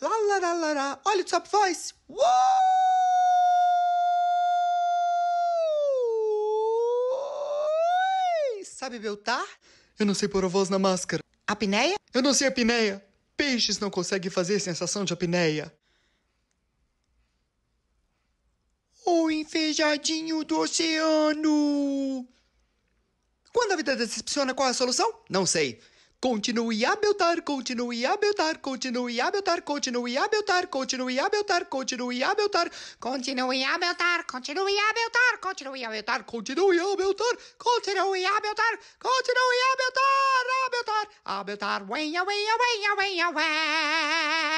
Lá, lá, lá, lá, lá. Olha o Top Voice. Uou! Sabe beltar? Tá? Eu não sei pôr a voz na máscara. Apneia? Eu não sei apneia. Peixes não conseguem fazer sensação de apneia. O enfeijadinho enfejadinho do oceano! Quando a vida decepciona, qual é a solução? Não sei. Continue a beltar, continue a beltar, continue a beltar, continue a beltar, continue a beltar, continue a beltar, continue a beltar, continue a beltar, continue a beltar, continue a beltar, continue a beltar, continue a beltar, a beltar, a beltar, way, away, away, away, away.